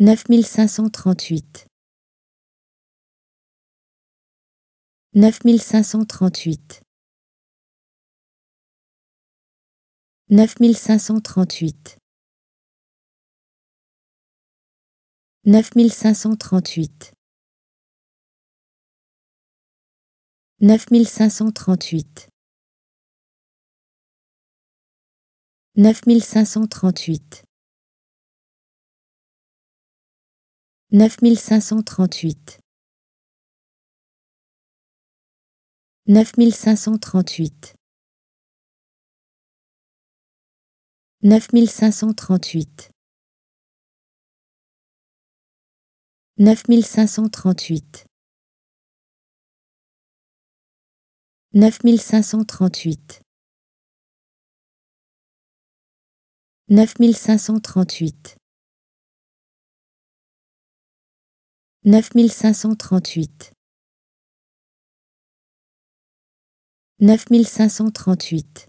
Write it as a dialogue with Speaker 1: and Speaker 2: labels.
Speaker 1: 9538 9538 9538 9538 9538 9538 9538 9538 9538 9538 9538 9538 Neuf mille cinq cent trente-huit. Neuf mille cinq cent trente-huit.